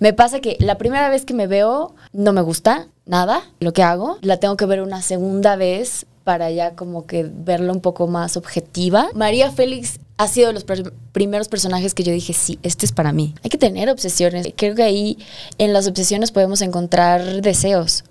Me pasa que la primera vez que me veo no me gusta nada lo que hago. La tengo que ver una segunda vez para ya como que verla un poco más objetiva. María Félix ha sido de los primeros personajes que yo dije, sí, este es para mí. Hay que tener obsesiones. Creo que ahí en las obsesiones podemos encontrar deseos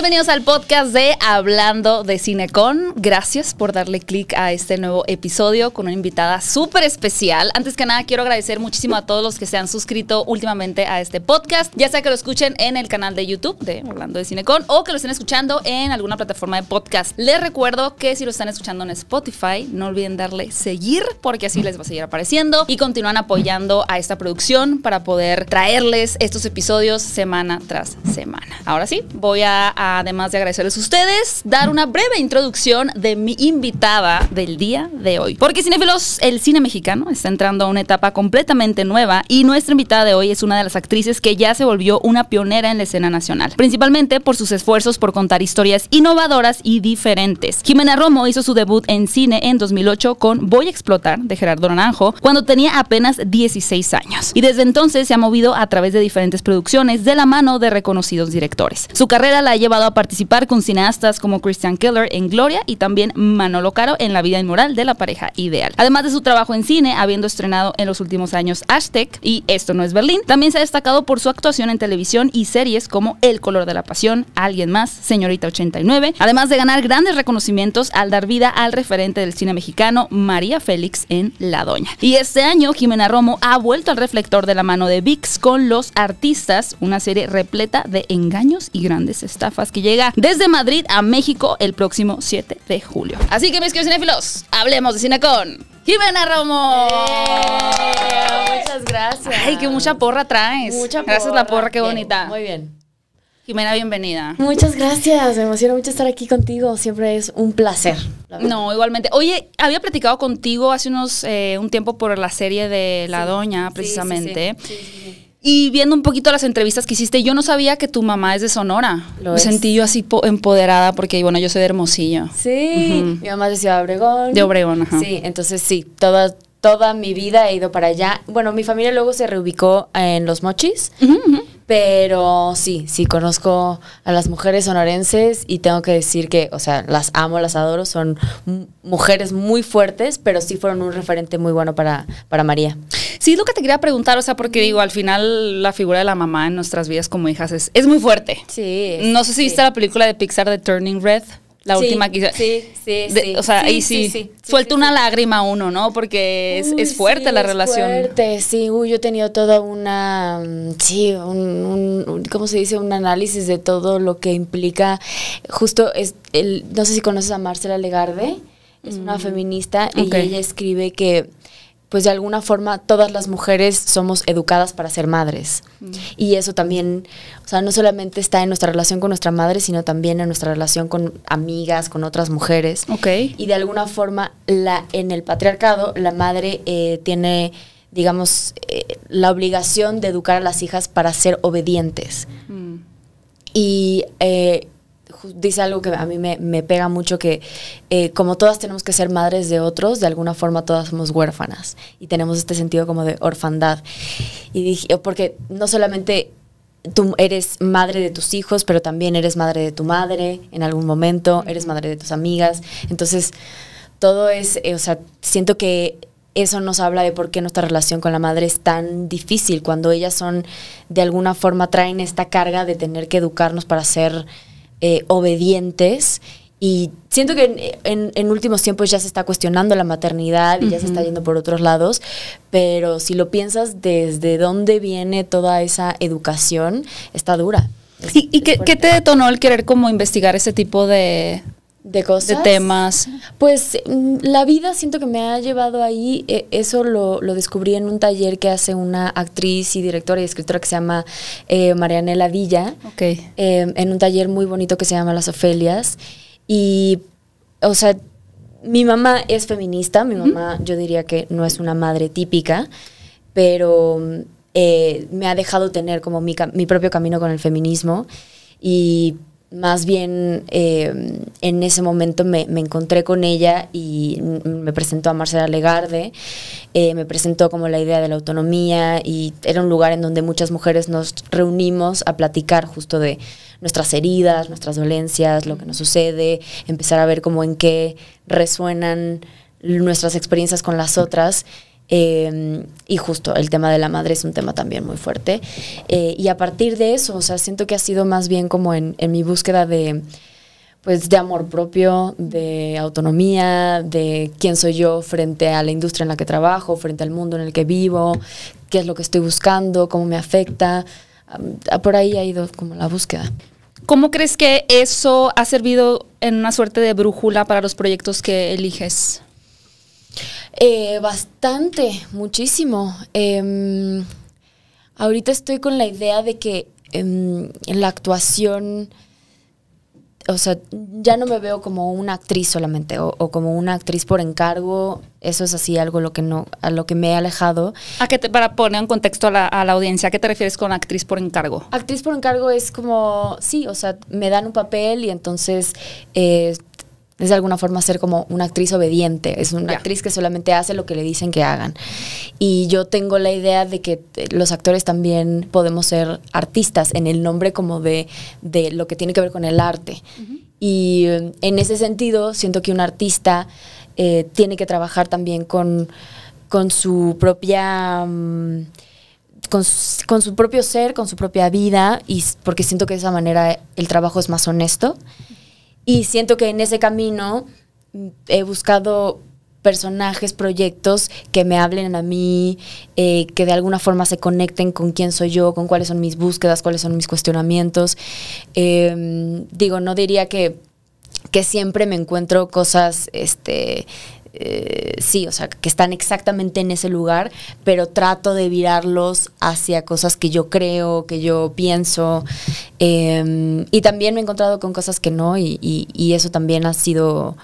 bienvenidos al podcast de Hablando de Cinecon. Gracias por darle clic a este nuevo episodio con una invitada súper especial. Antes que nada, quiero agradecer muchísimo a todos los que se han suscrito últimamente a este podcast, ya sea que lo escuchen en el canal de YouTube de Hablando de Cinecon o que lo estén escuchando en alguna plataforma de podcast. Les recuerdo que si lo están escuchando en Spotify, no olviden darle seguir porque así les va a seguir apareciendo y continúan apoyando a esta producción para poder traerles estos episodios semana tras semana. Ahora sí, voy a además de agradecerles a ustedes, dar una breve introducción de mi invitada del día de hoy. Porque Cinefilos, el cine mexicano está entrando a una etapa completamente nueva y nuestra invitada de hoy es una de las actrices que ya se volvió una pionera en la escena nacional, principalmente por sus esfuerzos por contar historias innovadoras y diferentes. Jimena Romo hizo su debut en cine en 2008 con Voy a explotar de Gerardo Naranjo cuando tenía apenas 16 años y desde entonces se ha movido a través de diferentes producciones de la mano de reconocidos directores. Su carrera la ha llevado a participar con cineastas como Christian Keller en Gloria y también Manolo Caro en La vida inmoral de la pareja ideal. Además de su trabajo en cine, habiendo estrenado en los últimos años Aztec y Esto no es Berlín, también se ha destacado por su actuación en televisión y series como El color de la pasión, Alguien más, Señorita 89, además de ganar grandes reconocimientos al dar vida al referente del cine mexicano María Félix en La Doña. Y este año Jimena Romo ha vuelto al reflector de la mano de Vix con Los Artistas, una serie repleta de engaños y grandes estafas que llega desde Madrid a México el próximo 7 de julio. Así que mis queridos cinéfilos, hablemos de cine con Jimena Romo. muchas gracias. Ay, qué mucha porra traes. Muchas Gracias la porra, qué bonita. Muy bien. Jimena, bienvenida. Muchas gracias, me emociona mucho estar aquí contigo, siempre es un placer. No, igualmente. Oye, había platicado contigo hace unos eh, un tiempo por la serie de La Doña, precisamente. Sí, sí, y viendo un poquito las entrevistas que hiciste, yo no sabía que tu mamá es de Sonora. Lo Me sentí yo así empoderada porque, bueno, yo soy de Hermosillo. Sí, mi mamá es de Ciudad Obregón. De Obregón, ajá. Sí, entonces sí, toda, toda mi vida he ido para allá. Bueno, mi familia luego se reubicó en Los Mochis. Pero sí, sí, conozco a las mujeres sonorenses y tengo que decir que, o sea, las amo, las adoro, son mujeres muy fuertes, pero sí fueron un referente muy bueno para, para María. Sí, es lo que te quería preguntar, o sea, porque digo, al final la figura de la mamá en nuestras vidas como hijas es, muy fuerte. Sí. no sé si viste la película de Pixar de Turning Red. La última quizás Sí, sí, O sea, y sí, suelta una lágrima uno, ¿no? Porque es, es fuerte la es relación. Fuerte, sí. Uy, yo he tenido toda una, mm, sí, un, ¿cómo se dice? Un análisis de todo lo que implica. Justo, es el, no sé si conoces a Marcela Legarde, es una mm. feminista, y ella escribe que pues de alguna forma todas las mujeres somos educadas para ser madres. Mm. Y eso también, o sea, no solamente está en nuestra relación con nuestra madre, sino también en nuestra relación con amigas, con otras mujeres. Ok. Y de alguna forma, la, en el patriarcado, la madre eh, tiene, digamos, eh, la obligación de educar a las hijas para ser obedientes. Mm. Y eh, dice algo que a mí me, pega mucho, que eh, como todas tenemos que ser madres de otros, de alguna forma todas somos huérfanas y tenemos este sentido como de orfandad. Y dije, porque no solamente tú eres madre de tus hijos, pero también eres madre de tu madre en algún momento, eres madre de tus amigas. Entonces, todo es, eh, o sea, siento que eso nos habla de por qué nuestra relación con la madre es tan difícil cuando ellas son, de alguna forma, traen esta carga de tener que educarnos para ser eh, obedientes. Y siento que en, últimos tiempos ya se está cuestionando la maternidad y ya se está yendo por otros lados, pero si lo piensas desde dónde viene toda esa educación, está dura. ¿Y, qué, qué, te detonó el querer como investigar ese tipo de, de cosas. De temas. Pues mm, la vida siento que me ha llevado ahí. E, eso lo, lo descubrí en un taller que hace una actriz y directora y escritora que se llama eh, Marianela Villa. Em, en un taller muy bonito que se llama Las Ofelias. Y, o sea, mi mamá es feminista. Mi mamá, yo diría que no es una madre típica, pero eh, me ha dejado tener como mi, mi propio camino con el feminismo. Y más bien eh, en ese momento me, encontré con ella y me presentó a Marcela Legarde, eh, me presentó como la idea de la autonomía y era un lugar en donde muchas mujeres nos reunimos a platicar justo de nuestras heridas, nuestras dolencias, lo que nos sucede, empezar a ver cómo en qué resuenan nuestras experiencias con las otras. Em, y justo el tema de la madre es un tema también muy fuerte. Eh, y a partir de eso, o sea, siento que ha sido más bien como en, mi búsqueda de, pues, de amor propio, de autonomía, de quién soy yo frente a la industria en la que trabajo, frente al mundo en el que vivo, qué es lo que estoy buscando, cómo me afecta. Ah, por ahí ha ido como la búsqueda. ¿Cómo crees que eso ha servido en una suerte de brújula para los proyectos que eliges? Eh, bastante, muchísimo. Em, ahorita estoy con la idea de que en em, la actuación, o sea, ya no me veo como una actriz solamente o, como una actriz por encargo. Eso es así algo lo que no, a lo que me he alejado. ¿A qué te, para poner en contexto a la, audiencia, ¿a qué te refieres con actriz por encargo? Actriz por encargo es como, sí, o sea, me dan un papel y entonces eh, es de alguna forma ser como una actriz obediente, es una actriz que solamente hace lo que le dicen que hagan. Y yo tengo la idea de que eh, los actores también podemos ser artistas en el nombre como de, lo que tiene que ver con el arte. Y eh, en ese sentido, siento que un artista eh, tiene que trabajar también con, su propia... Mm, con, su propio ser, con su propia vida, y porque siento que de esa manera el trabajo es más honesto. Y siento que en ese camino mm, he buscado personajes, proyectos que me hablen a mí, eh, que de alguna forma se conecten con quién soy yo, con cuáles son mis búsquedas, cuáles son mis cuestionamientos. Em, digo, no diría que, que siempre me encuentro cosas este, eh, sí, o sea, que están exactamente en ese lugar, pero trato de virarlos hacia cosas que yo creo, que yo pienso. Em, y también me he encontrado con cosas que no, y, eso también ha sido...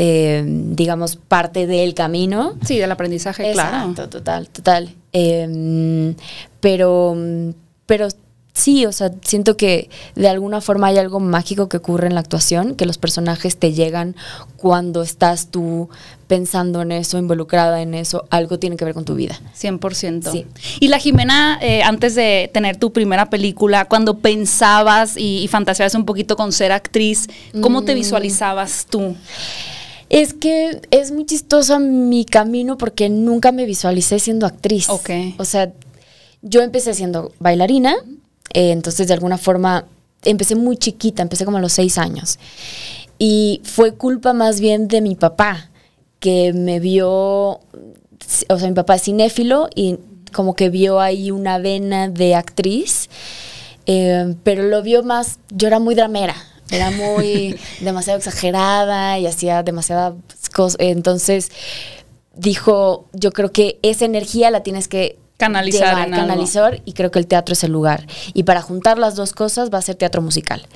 Em, digamos, parte del camino. Sí, del aprendizaje, claro. Total, total. Em, pero, pero Sí, o sea, siento que de alguna forma hay algo mágico que ocurre en la actuación, que los personajes te llegan cuando estás tú pensando en eso, involucrada en eso, algo tiene que ver con tu vida. 100%. Sí. Y la Jimena, eh, antes de tener tu primera película, cuando pensabas y, fantaseabas un poquito con ser actriz, ¿cómo te mm. visualizabas tú? Es que es muy chistoso mi camino porque nunca me visualicé siendo actriz. Ok. O sea, yo empecé siendo bailarina, eh, entonces, de alguna forma, empecé muy chiquita, empecé como a los seis años. Y fue culpa más bien de mi papá, que me vio, o sea, mi papá es cinéfilo y como que vio ahí una vena de actriz, eh, pero lo vio más, yo era muy dramera, era muy demasiado exagerada y hacía demasiadas cosas. Entonces dijo, yo creo que esa energía la tienes que canalizar. Llevar, canalizar y creo que el teatro es el lugar. Y para juntar las dos cosas va a ser teatro musical.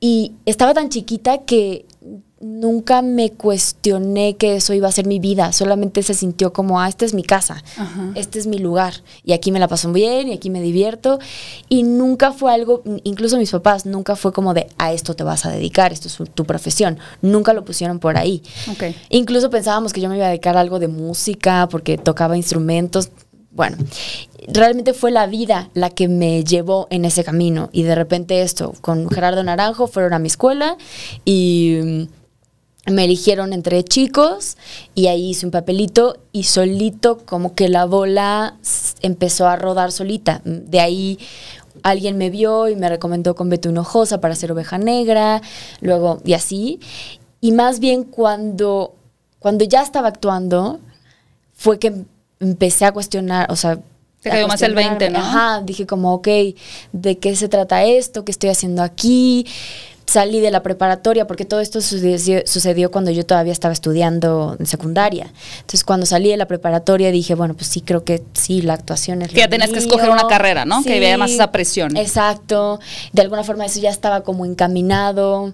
Y estaba tan chiquita que nunca me cuestioné que eso iba a ser mi vida, solamente se sintió como, ah, esta es mi casa, este es mi lugar, y aquí me la paso bien, y aquí me divierto, y nunca fue algo, incluso mis papás, nunca fue como de, a esto te vas a dedicar, esto es tu profesión, nunca lo pusieron por ahí. Okay. Incluso pensábamos que yo me iba a dedicar a algo de música, porque tocaba instrumentos, bueno, realmente fue la vida la que me llevó en ese camino y de repente esto, con Gerardo Naranjo fueron a mi escuela y mm, me eligieron entre chicos y ahí hice un papelito y solito como que la bola empezó a rodar solita. De ahí alguien me vio y me recomendó con Beto Hinojosa para hacer oveja negra, luego y así. Y más bien cuando, cuando ya estaba actuando fue que empecé a cuestionar, o sea... Te cayó más el 20, ¿no? Ajá, dije como, ok, ¿de qué se trata esto? ¿Qué estoy haciendo aquí? Salí de la preparatoria, porque todo esto sucedió, cuando yo todavía estaba estudiando en secundaria. Entonces, cuando salí de la preparatoria, dije, bueno, pues sí, creo que sí, la actuación es... Que ya tenés que escoger una carrera, ¿no? que vea más esa presión. Exacto. De alguna forma eso ya estaba como encaminado,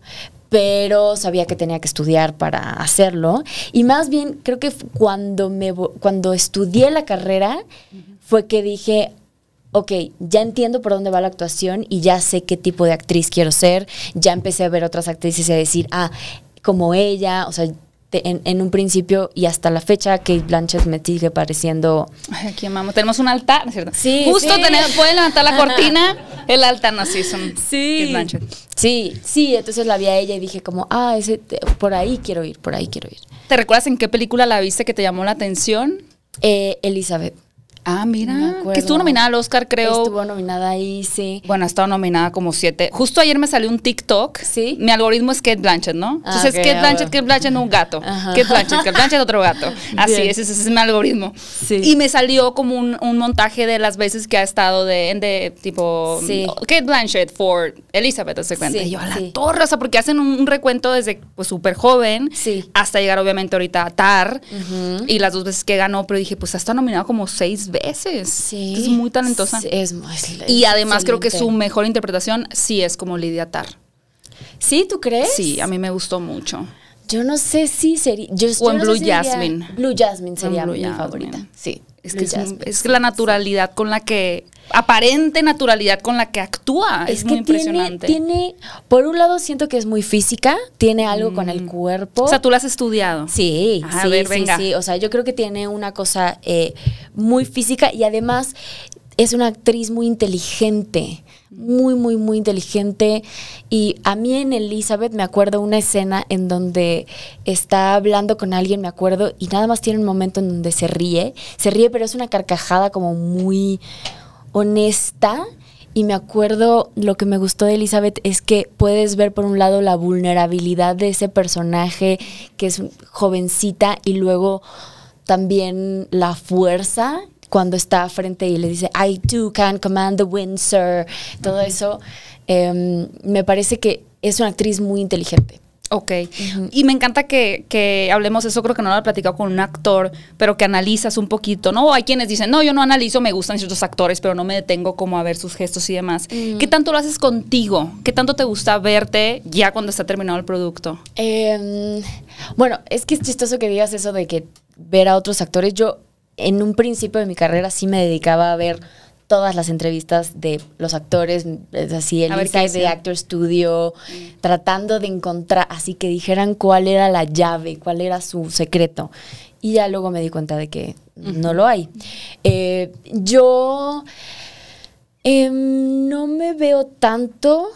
pero sabía que tenía que estudiar para hacerlo. Y más bien, creo que cuando, me, cuando estudié la carrera fue que dije, ok, ya entiendo por dónde va la actuación y ya sé qué tipo de actriz quiero ser, ya empecé a ver otras actrices y a decir, ah, como ella, o sea, en, un principio y hasta la fecha, que Blanchett me sigue pareciendo. aquí amamos. Tenemos un altar, ¿no es ¿cierto? Sí. Justo pueden levantar la cortina, el altar no sí, sí. Kate Blanchett. Sí, sí. Entonces la vi a ella y dije, como, ah, ese, por ahí quiero ir, por ahí quiero ir. ¿Te recuerdas en qué película la viste que te llamó la atención? Eh, Elizabeth. Ah, mira, que estuvo nominada al Oscar, creo. Estuvo nominada ahí, sí. Bueno, ha estado nominada como siete. Justo ayer me salió un TikTok. Sí. Mi algoritmo es Kate Blanchett, ¿no? Ah, Entonces es Kate Blanchett, Kate Blanchett, un gato. Kate Blanchett, Kate Blanchett, otro gato. Así, ese, es mi algoritmo. Sí. Y me salió como un, montaje de las veces que ha estado de, tipo, sí. Kate Blanchett for Elizabeth, ¿se cuenta? Sí, y yo, a la torre, o sea, porque hacen un, recuento desde pues súper joven Sí. hasta llegar obviamente ahorita a TAR y las dos veces que ganó, pero dije, pues ha estado nominada como seis veces veces. Sí. Es muy talentosa. Es muy. Y además creo que su mejor interpretación sí es como Lidia Tar. ¿Sí? ¿Tú crees? Sí, a mí me gustó mucho. Yo no sé si sería. o en Blue Jasmine. Blue Jasmine sería mi favorita. Sí. Es que es, la naturalidad con la que, aparente naturalidad con la que actúa. Es, que muy tiene, impresionante. por un lado siento que es muy física, tiene algo con el mm. cuerpo. O sea, tú la has estudiado. Sí, sí, sí, sí. O sea, yo creo que tiene una cosa eh, muy física y además es una actriz muy inteligente muy, muy, muy inteligente. Y a mí en Elizabeth me acuerdo una escena en donde está hablando con alguien, me acuerdo, y nada más tiene un momento en donde se ríe. Se ríe, pero es una carcajada como muy honesta. Y me acuerdo, lo que me gustó de Elizabeth es que puedes ver por un lado la vulnerabilidad de ese personaje que es jovencita y luego también la fuerza cuando está frente y le dice, I too can command the wind, sir, todo eso, em, me parece que es una actriz muy inteligente. Ok, y me encanta que, que, hablemos eso, creo que no lo he platicado con un actor, pero que analizas un poquito, ¿no? Hay quienes dicen, no, yo no analizo, me gustan ciertos actores, pero no me detengo como a ver sus gestos y demás. ¿Qué tanto lo haces contigo? ¿Qué tanto te gusta verte ya cuando está terminado el producto? Em, bueno, es que es chistoso que digas eso de que ver a otros actores. Yo en un principio de mi carrera sí me dedicaba a ver todas las entrevistas de los actores, así, el inside de Actor Studio, mm. tratando de encontrar, así que dijeran cuál era la llave, cuál era su secreto. Y ya luego me di cuenta de que no lo hay. Eh, yo em, no me veo tanto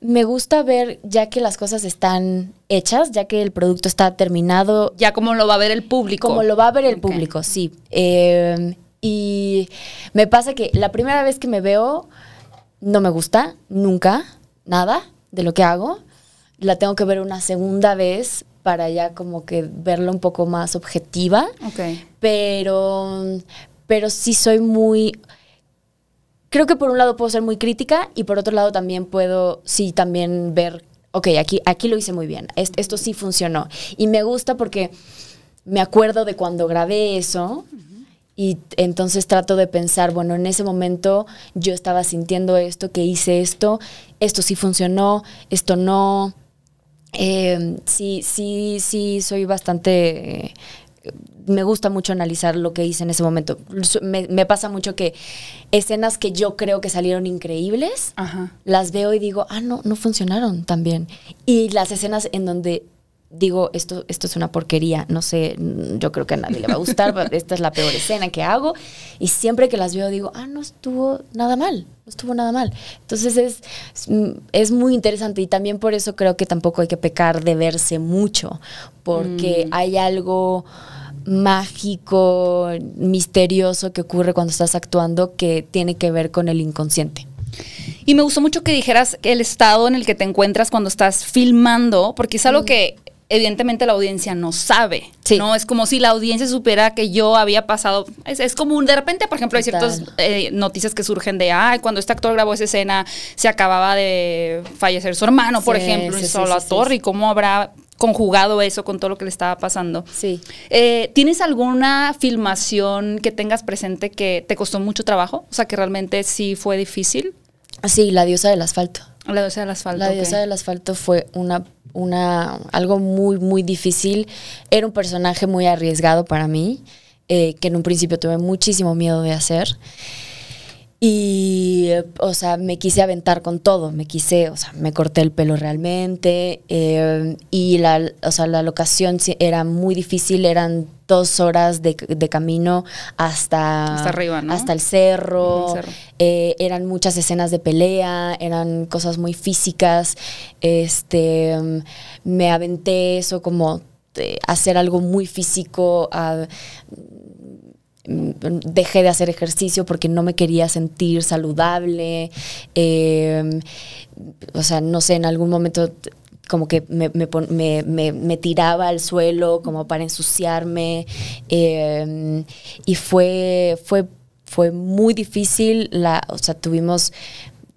me gusta ver ya que las cosas están hechas, ya que el producto está terminado. Ya como lo va a ver el público. Como lo va a ver el público, sí. Em, y me pasa que la primera vez que me veo, no me gusta nunca nada de lo que hago. La tengo que ver una segunda vez para ya como que verlo un poco más objetiva. Ok. Pero, pero sí soy muy creo que por un lado puedo ser muy crítica y por otro lado también puedo, sí, también ver, ok, aquí, aquí lo hice muy bien, esto, sí funcionó. Y me gusta porque me acuerdo de cuando grabé eso. Y entonces trato de pensar, bueno, en ese momento yo estaba sintiendo esto, que hice esto, esto sí funcionó, esto no. Em, sí, sí, sí, soy bastante me gusta mucho analizar lo que hice en ese momento. Me, pasa mucho que escenas que yo creo que salieron increíbles, las veo y digo, ah, no, no funcionaron tan bien. Y las escenas en donde digo, esto, esto es una porquería, no sé, mm, yo creo que a nadie le va a gustar, esta es la peor escena que hago. Y siempre que las veo digo, ah, no estuvo nada mal, no estuvo nada mal. Entonces es, es mm, muy interesante y también por eso creo que tampoco hay que pecar de verse mucho, porque mm. hay algo mágico, misterioso que ocurre cuando estás actuando que tiene que ver con el inconsciente. Y me gustó mucho que dijeras el estado en el que te encuentras cuando estás filmando, porque es algo que evidentemente la audiencia no sabe, ¿no? Es como si la audiencia supiera que yo había pasado, es, como un, de repente, por ejemplo, hay ciertas eh, noticias que surgen de, ay, cuando este actor grabó esa escena, se acababa de fallecer su hermano, por ejemplo, y en Solo Torre, ¿cómo habrá conjugado eso con todo lo que le estaba pasando? Sí. Eh, ¿Tienes alguna filmación que tengas presente que te costó mucho trabajo? O sea, que realmente sí fue difícil. Ah, sí, La diosa del asfalto. La diosa del asfalto. La diosa del asfalto fue una una, algo muy, muy difícil. Era un personaje muy arriesgado para mí, eh, que en un principio tuve muchísimo miedo de hacer. Y, o sea, me quise aventar con todo, me quise, o sea, me corté el pelo realmente. Eh, y la, o sea, la locación era muy difícil, eran dos horas de, camino hasta, arriba, hasta el cerro. Eh, eran muchas escenas de pelea, eran cosas muy físicas. Este, me aventé eso como hacer algo muy físico, dejé de hacer ejercicio porque no me quería sentir saludable. Eh, o sea, no sé, en algún momento como que me, tiraba al suelo como para ensuciarme eh, y fue, fue, fue muy difícil, la, o sea, tuvimos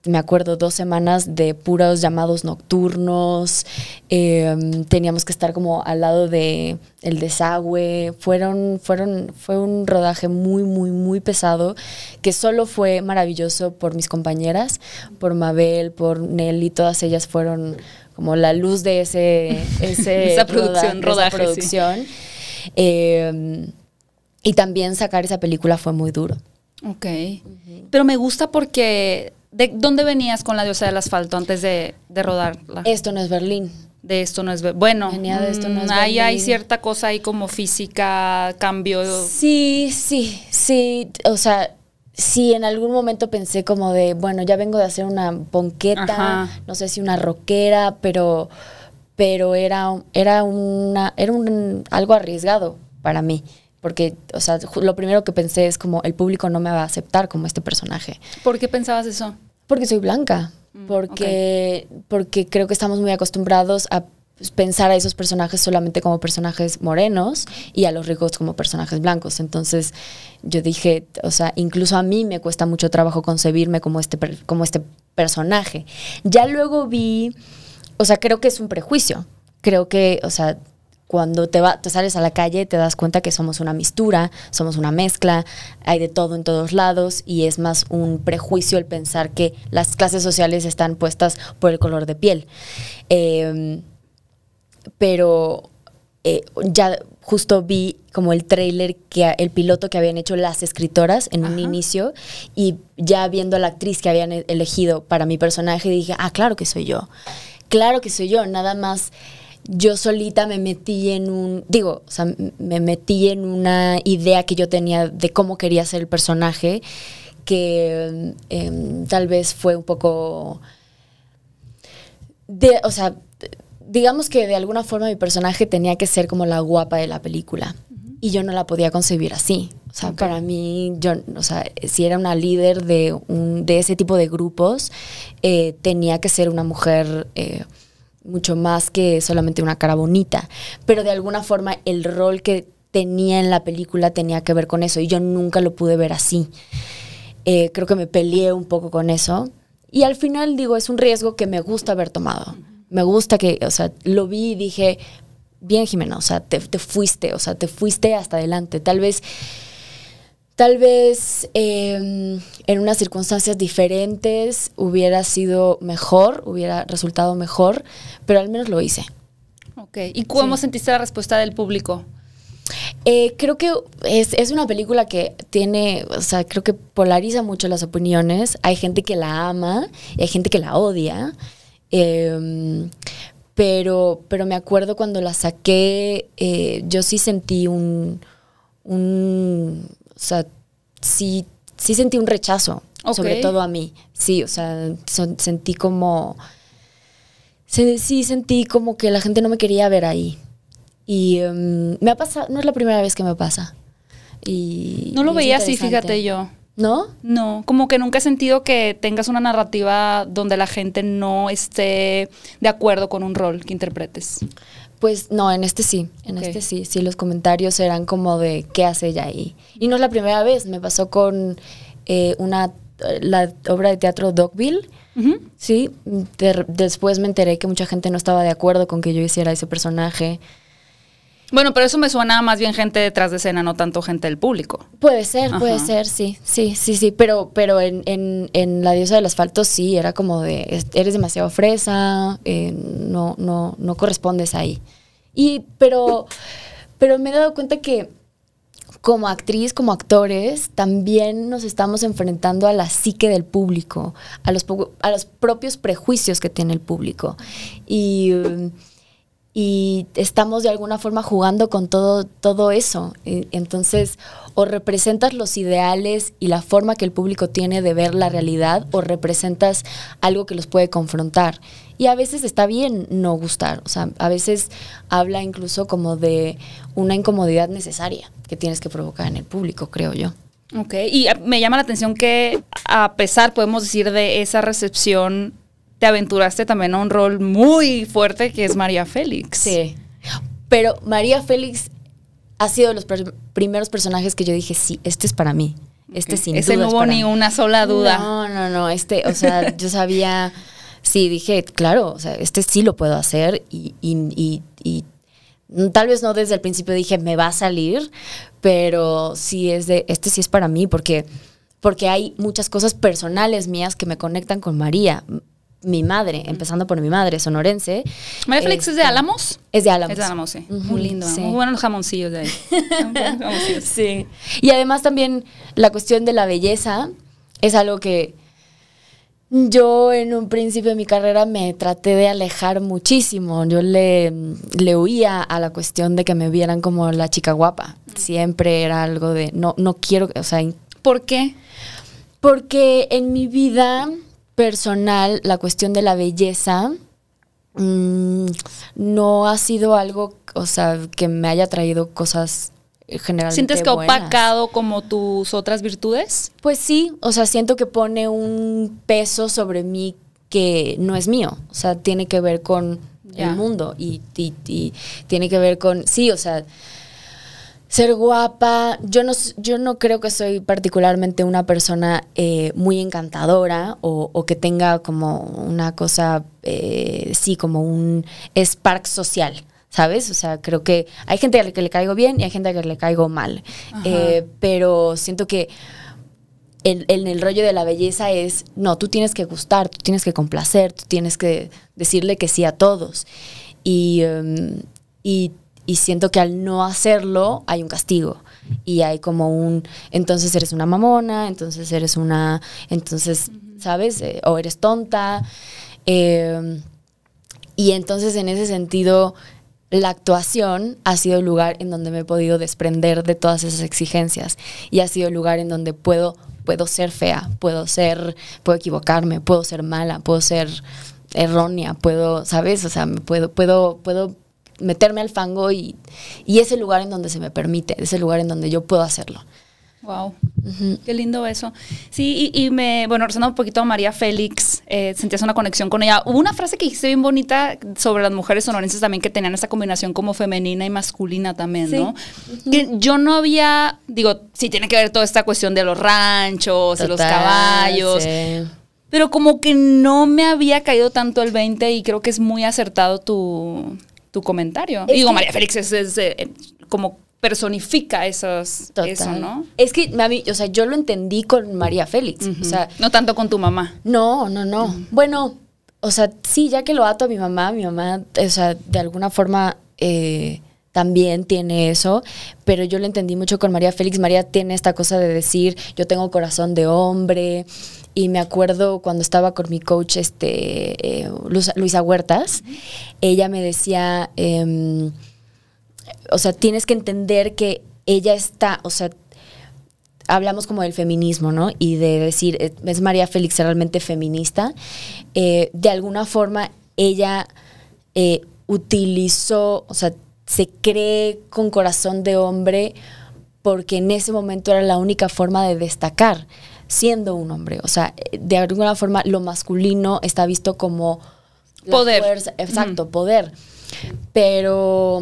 me acuerdo, dos semanas de puros llamados nocturnos, em, teníamos que estar como al lado de el desagüe, fueron, fueron, fue un rodaje muy, muy, muy pesado, que solo fue maravilloso por mis compañeras, por Mabel, por Nelly, todas ellas fueron como la luz de ese, esa producción, rodaje, em, y también sacar esa película fue muy duro. Ok. Pero me gusta porque ¿De dónde venías con la diosa del asfalto antes de, rodarla? Esto no es Berlín. De esto no es. Bueno, de esto mm, ahí hay cierta cosa ahí como física, cambio. Sí, sí, sí. O sea, sí, en algún momento pensé como de, bueno, ya vengo de hacer una ponqueta, no sé si una roquera, pero, pero era, era, una, era un, algo arriesgado para mí porque, o sea, lo primero que pensé es como el público no me va a aceptar como este personaje. ¿Por qué pensabas eso? Porque soy blanca, mm, porque, porque creo que estamos muy acostumbrados a pues, pensar a esos personajes solamente como personajes morenos y a los ricos como personajes blancos. Entonces yo dije, o sea, incluso a mí me cuesta mucho trabajo concebirme como este, como este personaje. Ya luego vi, o sea, creo que es un prejuicio. Creo que, o sea, cuando te, va, te sales a la calle te das cuenta que somos una mistura, somos una mezcla, hay de todo en todos lados y es más un prejuicio el pensar que las clases sociales están puestas por el color de piel. Em, pero eh, ya justo vi como el tráiler, que, el piloto que habían hecho las escritoras en un inicio y ya viendo a la actriz que habían e-, elegido para mi personaje dije, ah, claro que soy yo, claro que soy yo, nada más yo solita me metí en un, digo, o sea, me metí en una idea que yo tenía de cómo quería ser el personaje, que em, tal vez fue un poco, de, o sea, digamos que de alguna forma mi personaje tenía que ser como la guapa de la película y yo no la podía concebir así. O sea, para mí, yo, si era una líder de, un, de ese tipo de grupos, eh, tenía que ser una mujer... Eh, mucho más que solamente una cara bonita, pero de alguna forma el rol que tenía en la película tenía que ver con eso y yo nunca lo pude ver así. Eh, creo que me peleé un poco con eso y al final digo, es un riesgo que me gusta haber tomado. Me gusta que, o sea, lo vi y dije, bien Jimena, o sea, te, te fuiste, o sea, te fuiste hasta adelante. Tal vez Tal vez em, en unas circunstancias diferentes hubiera sido mejor, hubiera resultado mejor, pero al menos lo hice. ¿y cómo sentiste la respuesta del público? Eh, creo que es, una película que tiene, o sea, creo que polariza mucho las opiniones. Hay gente que la ama y hay gente que la odia. Em, pero, pero me acuerdo cuando la saqué, eh, yo sí sentí un o sea, sí, sí sentí un rechazo, sobre todo a mí. Sí, o sea, sentí como... Sí, sentí como que la gente no me quería ver ahí. Y em, me ha pasado, no es la primera vez que me pasa. Y, no lo veía así, fíjate yo. ¿No? No, como que nunca he sentido que tengas una narrativa donde la gente no esté de acuerdo con un rol que interpretes. Pues no, en este sí, en este sí, sí, los comentarios eran como de qué hace ella ahí. Y no es la primera vez, me pasó con eh, una, la obra de teatro Dogville, sí, después me enteré que mucha gente no estaba de acuerdo con que yo hiciera ese personaje, bueno, pero eso me suena más bien gente detrás de escena, no tanto gente del público. Puede ser, puede ser, sí, sí, sí, sí, pero, pero en, en, en, La diosa del asfalto sí, era como de, eres demasiado fresa, eh, no, no, no correspondes ahí. Y, pero, pero me he dado cuenta que como actriz, como actores, también nos estamos enfrentando a la psique del público, a los, a los propios prejuicios que tiene el público. Y... Um, y estamos de alguna forma jugando con todo, todo eso. Entonces, o representas los ideales y la forma que el público tiene de ver la realidad, o representas algo que los puede confrontar. Y a veces está bien no gustar, o sea, a veces habla incluso como de una incomodidad necesaria que tienes que provocar en el público, creo yo. Ok, y me llama la atención que a pesar, podemos decir, de esa recepción te aventuraste también a un rol muy fuerte que es María Félix. Sí. Pero María Félix ha sido de los primeros personajes que yo dije, sí, este es para mí. Este okay. sin Ese no hubo ni una sola duda. No, no, no. Este, o sea, yo sabía. Sí, dije, claro, o sea, este sí lo puedo hacer. Y, tal vez no desde el principio dije, me va a salir, pero sí es de, este sí es para mí, porque, porque hay muchas cosas personales mías que me conectan con María mi madre, empezando por mi madre, sonorense. María Félix es, de eh, Álamos. Es de Álamos. Es de Álamos, sí. Muy lindo. Sí. Muy buenos jamoncillos de ahí. Sí. Y además también la cuestión de la belleza es algo que yo en un principio de mi carrera me traté de alejar muchísimo. Yo le, le huía a la cuestión de que me vieran como la chica guapa. Siempre era algo de, no, no quiero, o sea... ¿Por qué? Porque en mi vida personal, la cuestión de la belleza mm, no ha sido algo, o sea, que me haya traído cosas generalmente ¿Sientes que ha opacado como tus otras virtudes? Pues sí, o sea, siento que pone un peso sobre mí que no es mío, o sea, tiene que ver con el mundo y, y tiene que ver con, sí, o sea ser guapa. Yo no, yo no creo que soy particularmente una persona eh, muy encantadora o, que tenga como una cosa, eh, sí, como un spark social. ¿Sabes? O sea, creo que hay gente a la que le caigo bien y hay gente a la que le caigo mal. Eh, pero siento que en, el rollo de la belleza es, no, tú tienes que gustar, tú tienes que complacer, tú tienes que decirle que sí a todos. Y, em, y y siento que al no hacerlo hay un castigo y hay como un entonces eres una mamona, entonces eres una, entonces, ¿sabes? Eh, o eres tonta. Em, y entonces en ese sentido, la actuación ha sido el lugar en donde me he podido desprender de todas esas exigencias y ha sido el lugar en donde puedo, puedo ser fea, puedo ser, puedo equivocarme, puedo ser mala, puedo ser errónea, puedo, ¿sabes? O sea, puedo, puedo, puedo meterme al fango y, y es el lugar en donde se me permite, es el lugar en donde yo puedo hacerlo. Wow, qué lindo eso. Sí, y, me, bueno, rezando un poquito a María Félix, eh, sentías una conexión con ella. Hubo una frase que dijiste bien bonita sobre las mujeres sonorenses también que tenían esa combinación como femenina y masculina también, ¿no? yo no había, digo, sí tiene que ver toda esta cuestión de los ranchos, de los caballos. Pero como que no me había caído tanto el 20 y creo que es muy acertado tu, tu comentario. Digo, María Félix es, eh, eh, como personifica esos, eso, ¿no? Es que, mami, o sea, yo lo entendí con María Félix. o sea, no tanto con tu mamá. No, no, no. Bueno, o sea, sí, ya que lo ato a mi mamá, mi mamá, o sea, de alguna forma... Eh, también tiene eso, pero yo lo entendí mucho con María Félix. María tiene esta cosa de decir, yo tengo corazón de hombre, y me acuerdo cuando estaba con mi coach, este, eh, Luisa Huertas, ella me decía, em, o sea, tienes que entender que ella está, o sea, hablamos como del feminismo, ¿no? Y de decir, eh, es María Félix realmente feminista, eh, de alguna forma ella utilizó, o sea, se cree con corazón de hombre porque en ese momento era la única forma de destacar siendo un hombre. O sea, de alguna forma lo masculino está visto como poder. exacto, poder. Pero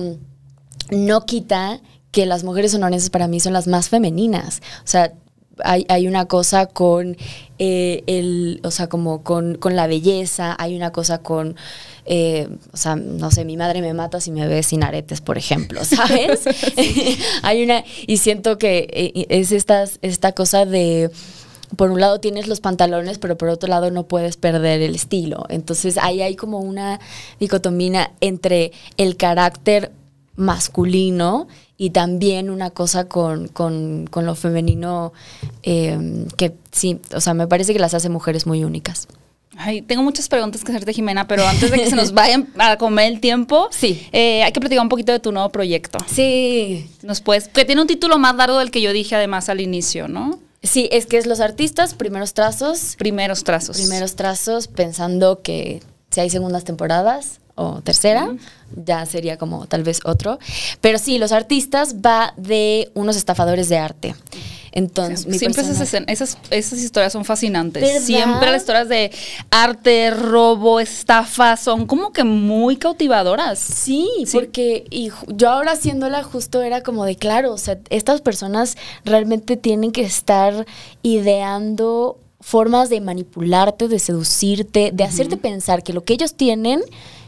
no quita que las mujeres sonorenses para mí son las más femeninas. O sea, hay, una cosa con eh, el, o sea, como con la belleza, hay una cosa con eh, o sea, no sé, mi madre me mata si me ve sin aretes, por ejemplo, ¿sabes? Hay una, y siento que eh, es esta, esta cosa de por un lado tienes los pantalones, pero por otro lado no puedes perder el estilo. Entonces ahí hay como una dicotomía entre el carácter masculino y también una cosa con, con, con lo femenino eh, que sí, o sea, me parece que las hace mujeres muy únicas tengo muchas preguntas que hacerte, Jimena, pero antes de que se nos vayan a comer el tiempo, sí. Eh, hay que platicar un poquito de tu nuevo proyecto. Sí. Nos puedes, que tiene un título más largo del que yo dije además al inicio, ¿no? Sí, es que es los artistas, primeros trazos. Primeros trazos. Primeros trazos, pensando que si hay segundas temporadas o tercera, ya sería como tal vez otro. Pero sí, los artistas va de unos estafadores de arte. Entonces, siempre esas, historias son fascinantes. Siempre las historias de arte, robo, estafa, son como que muy cautivadoras. Sí, porque y yo ahora haciéndola justo era como de, claro, o sea, estas personas realmente tienen que estar ideando formas de manipularte, de seducirte, de hacerte pensar que lo que ellos tienen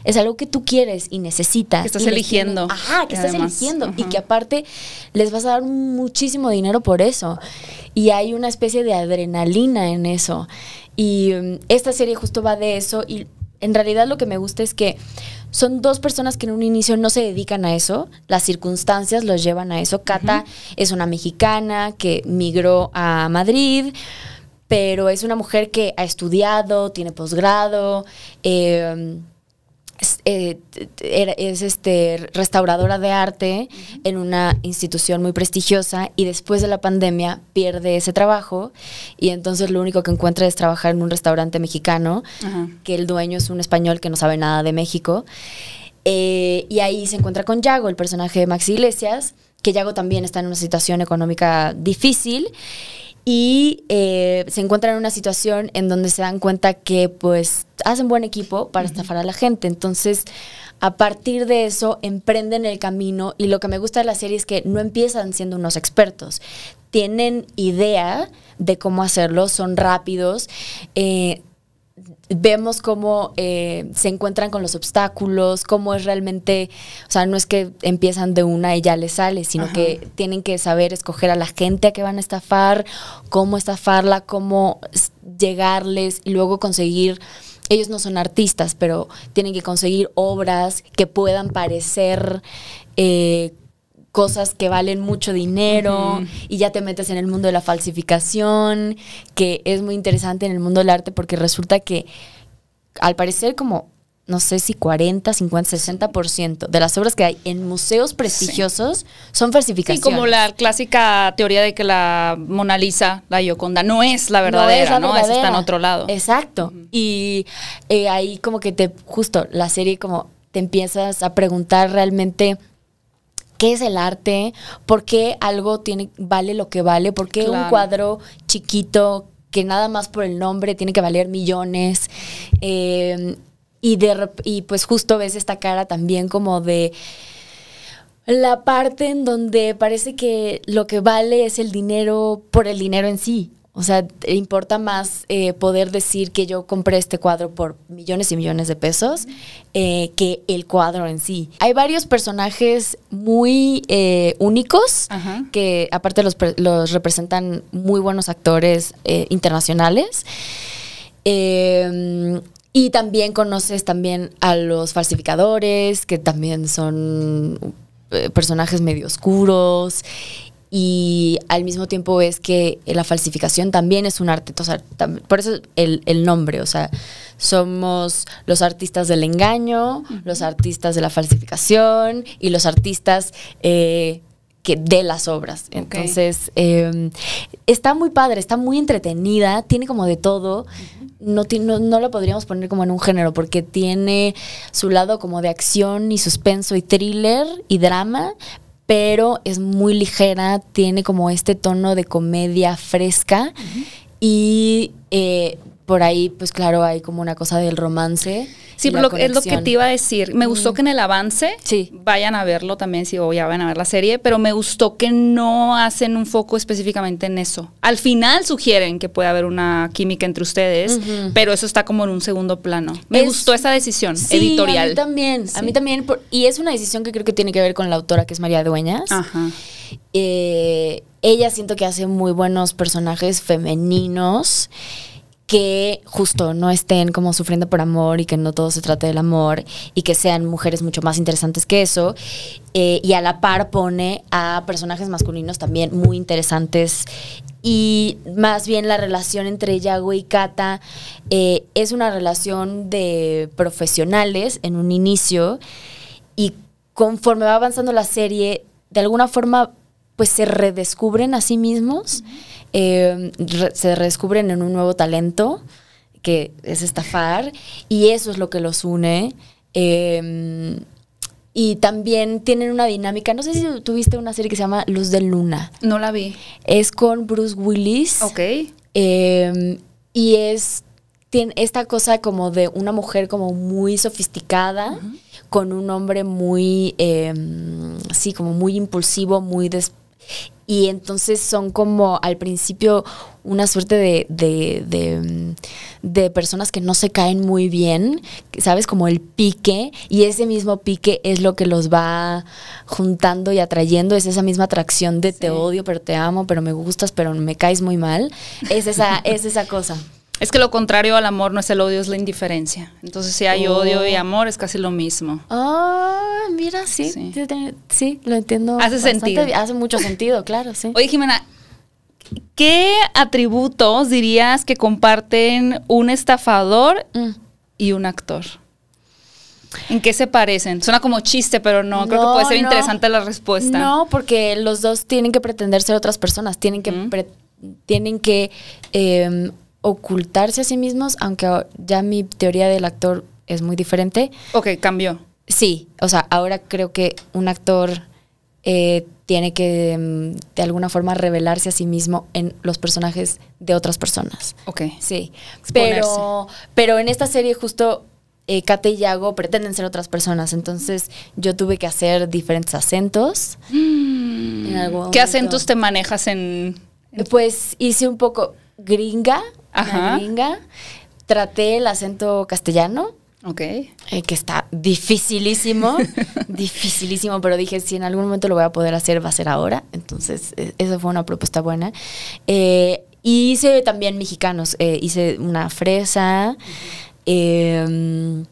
es algo que tú quieres y necesitas. Que estás eligiendo. ajá, que estás eligiendo. Y que aparte les vas a dar muchísimo dinero por eso. Y hay una especie de adrenalina en eso. Y mm, esta serie justo va de eso. Y en realidad lo que me gusta es que son dos personas que en un inicio no se dedican a eso, las circunstancias los llevan a eso. Cata es una mexicana que migró a Madrid, pero es una mujer que ha estudiado, tiene posgrado, eh, eh, es este, restauradora de arte en una institución muy prestigiosa y después de la pandemia pierde ese trabajo y entonces lo único que encuentra es trabajar en un restaurante mexicano, que el dueño es un español que no sabe nada de México. Eh, y ahí se encuentra con Yago, el personaje de Max Iglesias, que Yago también está en una situación económica difícil y eh, se encuentran en una situación en donde se dan cuenta que pues hacen buen equipo para estafar a la gente. Entonces, a partir de eso, emprenden el camino y lo que me gusta de la serie es que no empiezan siendo unos expertos. Tienen idea de cómo hacerlo, son rápidos, eh, vemos cómo eh, se encuentran con los obstáculos, cómo es realmente, o sea, no es que empiezan de una y ya les sale, sino que tienen que saber escoger a la gente a que van a estafar, cómo estafarla, cómo llegarles y luego conseguir ellos no son artistas, pero tienen que conseguir obras que puedan parecer eh, cosas que valen mucho dinero y ya te metes en el mundo de la falsificación, que es muy interesante en el mundo del arte porque resulta que al parecer como no sé si 40, 50, 60% de las obras que hay en museos prestigiosos son falsificaciones. Sí, como la clásica teoría de que la Mona Lisa, la Gioconda, no es la verdadera, ¿no? Es, está en otro lado. Exacto. Y eh, ahí como que te, justo la serie como te empiezas a preguntar realmente qué es el arte, por qué algo tiene, vale lo que vale, por qué un cuadro chiquito que nada más por el nombre tiene que valer millones. Eh, y, de, y pues justo ves esta cara también como de la parte en donde parece que lo que vale es el dinero por el dinero en sí. O sea, te importa más eh, poder decir que yo compré este cuadro por millones y millones de pesos eh, que el cuadro en sí. Hay varios personajes muy eh, únicos que aparte los, los, representan muy buenos actores internacionales. Em, y también conoces también a los falsificadores, que también son personajes medio oscuros y al mismo tiempo es que la falsificación también es un arte, o sea, por eso el, el, nombre, o sea, somos los artistas del engaño, los artistas de la falsificación y los artistas eh, que de las obras. Entonces, em, está muy padre, está muy entretenida, tiene como de todo. no, no, no, lo podríamos poner como en un género, porque tiene su lado como de acción y suspenso y thriller y drama, pero es muy ligera, tiene como este tono de comedia fresca y eh, por ahí, pues claro, hay como una cosa del romance. Sí, es lo que te iba a decir. Me gustó que en el avance, vayan a verlo también, si o ya van a ver la serie, pero me gustó que no hacen un foco específicamente en eso. Al final sugieren que puede haber una química entre ustedes, pero eso está como en un segundo plano. Me gustó esa decisión editorial. A mí también, a mí también. y es una decisión que creo que tiene que ver con la autora, que es María Dueñas. Eh, ella siento que hace muy buenos personajes femeninos que justo no estén como sufriendo por amor y que no todo se trate del amor y que sean mujeres mucho más interesantes que eso. Eh, y a la par pone a personajes masculinos también muy interesantes. Y más bien la relación entre Yago y Kata eh, es una relación de profesionales en un inicio y conforme va avanzando la serie, de alguna forma pues se redescubren a sí mismos, eh, se redescubren en un nuevo talento, que es estafar, y eso es lo que los une. Em, y también tienen una dinámica. No sé si tuviste una serie que se llama Luz de Luna. No la vi. Es con Bruce Willis. Ok. Em, y es. Tiene esta cosa como de una mujer como muy sofisticada, con un hombre muy. Em, sí, como muy impulsivo, muy despierto y entonces son como al principio una suerte de, mm, personas que no se caen muy bien, ¿sabes? Como el pique, y ese mismo pique es lo que los va juntando y atrayendo, es esa misma atracción de te odio, pero te amo, pero me gustas, pero me caes muy mal, es esa, es esa cosa. Es que lo contrario al amor no es el odio, es la indiferencia. Entonces, si hay odio y oh. amor, es casi lo mismo. Ah, mira, sí, sí. lo entiendo. Hace sentido. Hace mucho sentido, claro, sí. Oye, Jimena, ¿qué atributos dirías que comparten un estafador mm. y un actor? ¿En qué se parecen? Suena como chiste, pero no, creo que puede ser interesante la respuesta. No, porque los dos tienen que pretender ser otras personas, tienen que, tienen que em, ocultarse a sí mismos, aunque ya mi teoría del actor es muy diferente. Ok, cambió. Sí, o sea, ahora creo que un actor eh, tiene que mm, de alguna forma revelarse a sí mismo en los personajes de otras personas. Ok. Sí. Pero, pero en esta serie justo eh, Kate y Yago pretenden ser otras personas, entonces yo tuve que hacer diferentes acentos. Mm. ¿Qué acentos te manejas en...? Pues hice un poco, gringa, gringa. Traté el acento castellano. Eh, que está dificilísimo, dificilísimo, pero dije, si en algún momento lo voy a poder hacer, va a ser ahora. Entonces, e, esa fue una propuesta buena. y eh, hice también mexicanos, eh, hice una fresa. Em,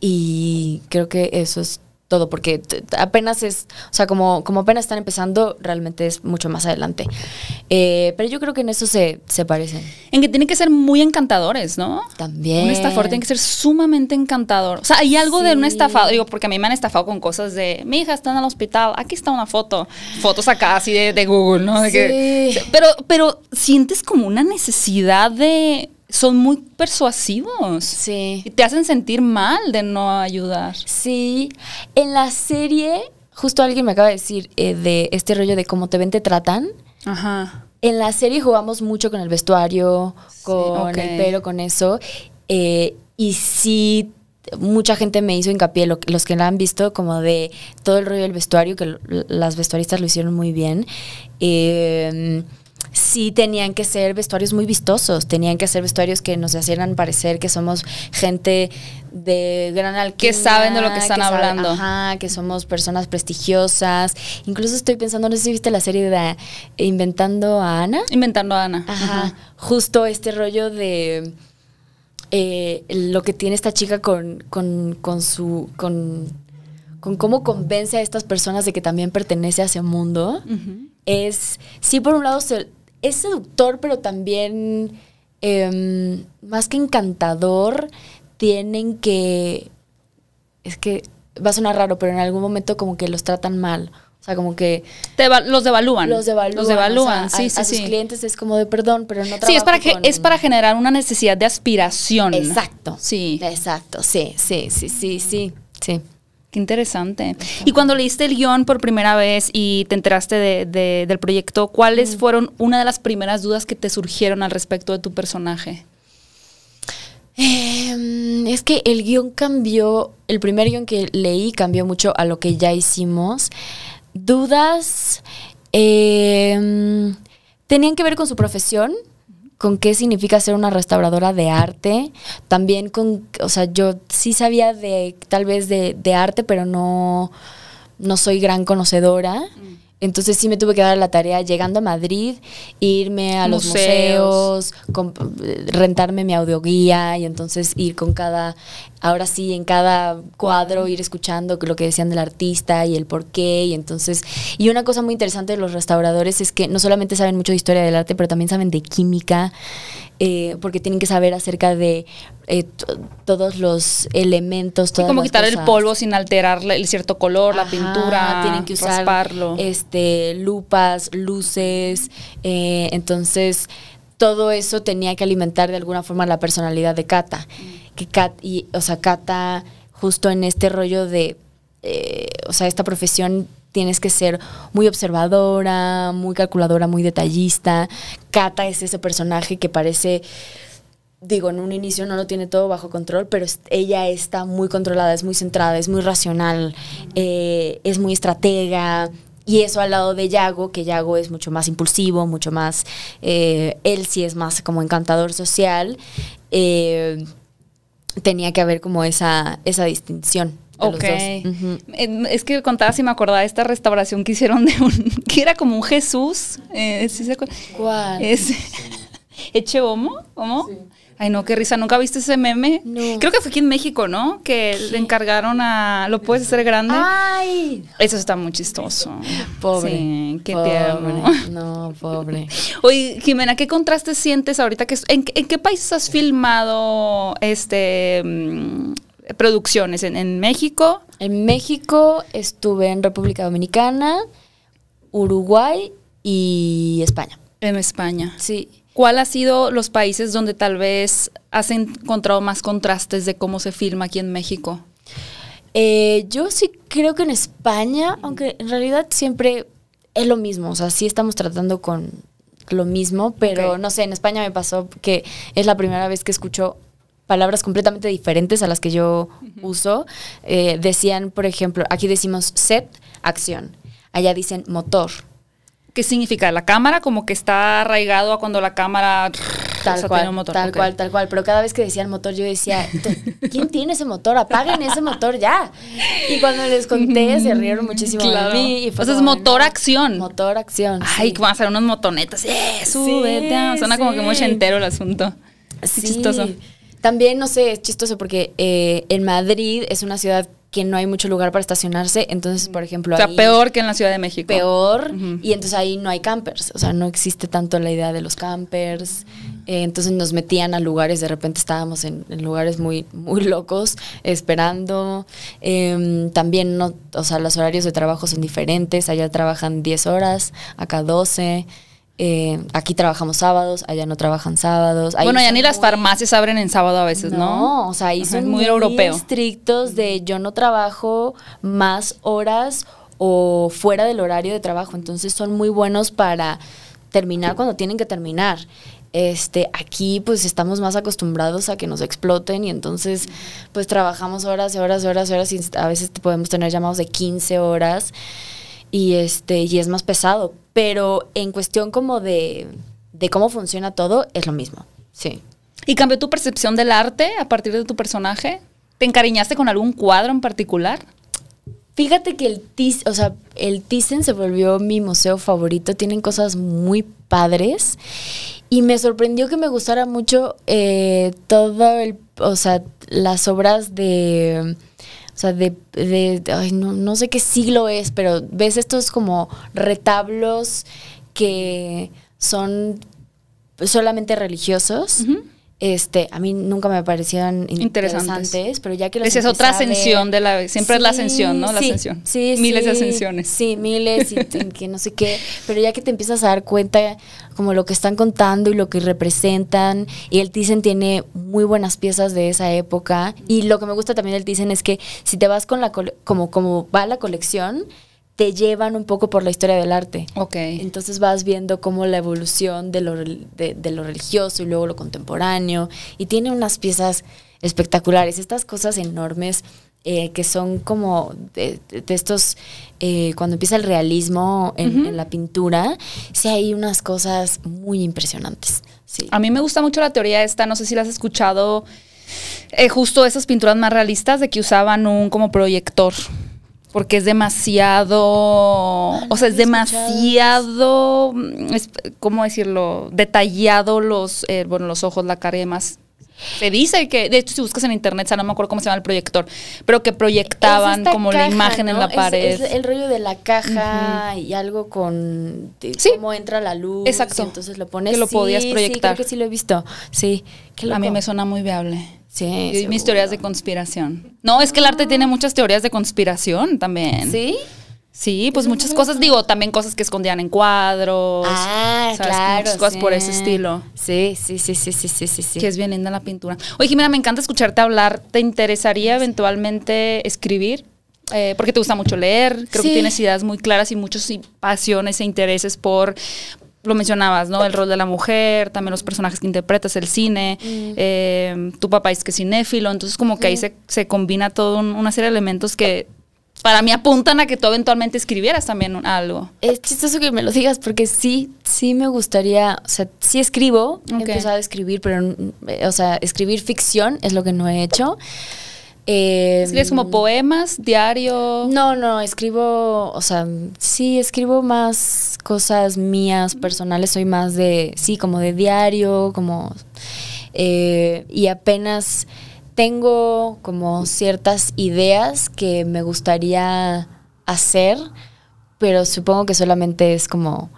y creo que eso es todo, porque apenas es, o sea, como, como apenas están empezando, realmente es mucho más adelante. Eh, pero yo creo que en eso se, se parecen. En que tienen que ser muy encantadores, ¿no? También. Un estafador tiene que ser sumamente encantador. O sea, hay algo de un estafador, digo, porque a mí me han estafado con cosas de, mi hija está en el hospital, aquí está una foto, fotos acá así de, Google, ¿no? sí. pero, pero sientes como una necesidad de son muy persuasivos. Sí. te hacen sentir mal de no ayudar. Sí. En la serie, justo alguien me acaba de decir eh, de este rollo de cómo te ven, te tratan. Ajá. En la serie jugamos mucho con el vestuario, con el pelo, con eso. Eh, y sí mucha gente me hizo hincapié, los que la han visto, como de todo el rollo del vestuario, que las vestuaristas lo hicieron muy bien. Eh, sí tenían que ser vestuarios muy vistosos, tenían que ser vestuarios que nos hacían parecer que somos gente de gran alcance. Que saben de lo que están hablando. que somos personas prestigiosas. Incluso estoy pensando, no sé si viste la serie de Inventando a Ana. Inventando a Ana. Ajá. Justo este rollo de... Eh, lo que tiene esta chica con, con, con su con cómo convence a estas personas de que también pertenece a ese mundo, es, sí, por un lado, es seductor, pero también, em, más que encantador, tienen que, es que va a sonar raro, pero en algún momento como que los tratan mal. O sea, como que... Te los devalúan. Los devalúan. Los devalúan, sí, sí, sus clientes es como de perdón, pero no Sí, es para, que, es para generar una necesidad de aspiración. Exacto. Sí. Exacto, sí, sí, sí, sí, sí. sí. Qué interesante. Y cuando leíste el guión por primera vez y te enteraste del proyecto, ¿cuáles fueron una de las primeras dudas que te surgieron al respecto de tu personaje? Em, es que el guión cambió, el primer guión que leí cambió mucho a lo que ya hicimos. Dudas em, tenían que ver con su profesión, con qué significa ser una restauradora de arte, también con, o sea, yo sí sabía de, tal vez de, de arte, pero no, no soy gran conocedora. Mm. Entonces sí me tuve que dar la tarea llegando a Madrid, irme a los museos rentarme mi audioguía y entonces ir con cada ahora sí en cada cuadro ir escuchando lo que decían del artista y el por qué y entonces y una cosa muy interesante de los restauradores es que no solamente saben mucho de historia del arte pero también saben de química eh, porque tienen que saber acerca de eh, todos los elementos todas como quitar el polvo sin alterar el cierto color la pintura tienen que usar este lupas luces eh, entonces todo eso tenía que alimentar de alguna forma la personalidad de Cata. Mm. Que y, o sea, Cata, justo en este rollo de, eh, o sea, esta profesión tienes que ser muy observadora, muy calculadora, muy detallista. Cata es ese personaje que parece digo, en un inicio no lo tiene todo bajo control, pero ella está muy controlada, es muy centrada, es muy racional, mm. eh, es muy estratega, y eso al lado de Yago, que Yago es mucho más impulsivo, mucho más, eh, él sí es más como encantador social, eh, tenía que haber como esa, esa distinción. Ok. Eh, es que contaba si me acordaba de esta restauración que hicieron de un. que era como un Jesús. Eh, ¿sí se ¿Cuál? Es, ¿Eche homo? ¿Homo? sí se cuál es eche homo sí Ay, no, qué risa. ¿Nunca viste ese meme? Creo que fue aquí en México, ¿no? Que le encargaron a. ¿Lo puedes hacer grande? ¡Ay! Eso está muy chistoso. Pobre. qué No, pobre. Oye, Jimena, ¿qué contraste sientes ahorita? ¿En, qué países has filmado este mm, producciones? ¿En, ¿En México? En México estuve en República Dominicana, Uruguay y España. En España. Sí. ¿Cuál ha sido los países donde tal vez has encontrado más contrastes de cómo se filma aquí en México? Eh, yo sí creo que en España, aunque en realidad siempre es lo mismo, o sea, sí estamos tratando con lo mismo, pero no sé, en España me pasó que es la primera vez que escucho palabras completamente diferentes a las que yo uso. Eh, decían, por ejemplo, aquí decimos set, acción, allá dicen motor ¿Qué significa? La cámara como que está arraigado a cuando la cámara... Tal cual, motor. tal cual, tal cual. Pero cada vez que decía el motor, yo decía, ¿quién tiene ese motor? Apaguen ese motor ya. Y cuando les conté, se rieron muchísimo claro. mí. Entonces, motor-acción. Motor-acción. Ay, que van a hacer unos motonetas. ¡Eh, súbete! Suena como que muy entero el asunto. Chistoso. También, no sé, es chistoso porque eh, en Madrid es una ciudad que no hay mucho lugar para estacionarse. Entonces, por ejemplo. O sea, peor que en la Ciudad de México. Peor. Y entonces ahí no hay campers. O sea, no existe tanto la idea de los campers. Eh, entonces nos metían a lugares, de repente estábamos en, lugares muy, muy locos, esperando. Em, también no, o sea, los horarios de trabajo son diferentes. Allá trabajan 10 horas, acá 12. Eh, aquí trabajamos sábados, allá no trabajan sábados. bueno, ya ni las farmacias abren en sábado a veces, ¿no? No, o sea, ahí son muy, estrictos de yo no trabajo más horas o fuera del horario de trabajo. Entonces son muy buenos para terminar cuando tienen que terminar. Este, aquí pues estamos más acostumbrados a que nos exploten y entonces pues trabajamos horas y horas y horas y horas y a veces podemos tener llamados de 15 horas y, este, y es más pesado. Pero en cuestión como de, cómo funciona todo, es lo mismo. Sí. ¿Y cambió tu percepción del arte a partir de tu personaje? ¿Te encariñaste con algún cuadro en particular? Fíjate que el Thyssen, o sea, el se volvió mi museo favorito. Tienen cosas muy padres. Y me sorprendió que me gustara mucho eh, todo el, o sea, las obras de o sea, de, no, sé qué siglo es, pero ves estos como retablos que son solamente religiosos. Este, a mí nunca me parecieron interesantes, pero ya que los Esa es otra ascensión de la siempre es la ascensión, ¿no? La sí, Sí, miles de ascensiones. Sí, miles y que no sé qué, pero ya que te empiezas a dar cuenta como lo que están contando y lo que representan y el Thyssen tiene muy buenas piezas de esa época y lo que me gusta también del Thyssen es que si te vas con la como como va la colección, te llevan un poco por la historia del arte. Ok. Entonces vas viendo como la evolución de lo, religioso y luego lo contemporáneo. Y tiene unas piezas espectaculares, estas cosas enormes eh, que son como de, estos, eh, cuando empieza el realismo en, la pintura, sí hay unas cosas muy impresionantes. Sí. A mí me gusta mucho la teoría esta, no sé si la has escuchado, eh, justo esas pinturas más realistas de que usaban un como proyector porque es demasiado, o sea, es demasiado, mm, ¿cómo decirlo? Detallado los, eh, bueno, los ojos, la cara y demás. Se dice que, de hecho, si buscas en internet, o sea, no me acuerdo cómo se llama el proyector, pero que proyectaban como la imagen en la pared. el rollo de la caja y algo con cómo entra la luz. Exacto. Entonces lo pones. Que lo podías proyectar. Sí, creo que sí lo he visto. Sí. A mí me suena muy viable. Sí. y mis teorías de conspiración. No, es que el arte tiene muchas teorías de conspiración también. ¿Sí? Sí, pues muchas cosas, digo, también cosas que escondían en cuadros. Ah, cosas por ese estilo. Sí, sí, sí, sí, sí, sí, sí, sí. Que es bien linda la pintura. Oye, Jimena, me encanta escucharte hablar. ¿Te interesaría eventualmente escribir? Eh, porque te gusta mucho leer, creo que tienes ideas muy claras y muchas pasiones e intereses por lo mencionabas, ¿no? El rol de la mujer, también los personajes que interpretas, el cine, mm. eh, tu papá es que cinéfilo, entonces como que ahí mm. se, combina todo una serie de elementos que para mí apuntan a que tú eventualmente escribieras también algo. Es chistoso que me lo digas porque sí, sí me gustaría, o sea, sí escribo, he empezado a escribir, pero, mm, o sea, escribir ficción es lo que no he hecho es em, ¿Escribes como poemas, diario? No, no, escribo, o sea, sí, escribo más cosas mías, personales, soy más de, sí, como de diario, como... Eh, y apenas tengo como ciertas ideas que me gustaría hacer, pero supongo que solamente es como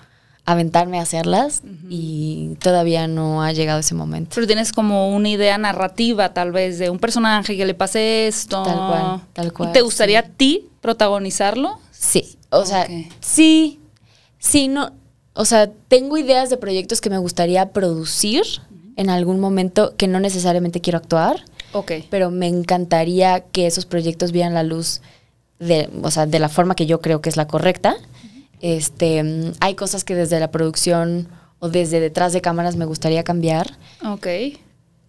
aventarme a hacerlas y todavía no ha llegado ese momento. Pero tienes como una idea narrativa tal vez de un personaje que le pase esto. Tal cual, tal cual. te gustaría a ti protagonizarlo? Sí, o sea, sí, sí, no, o sea, tengo ideas de proyectos que me gustaría producir en algún momento que no necesariamente quiero actuar. Ok. Pero me encantaría que esos proyectos vieran la luz de, o sea, de la forma que yo creo que es la correcta este, mm, hay cosas que desde la producción o desde detrás de cámaras me gustaría cambiar. Ok.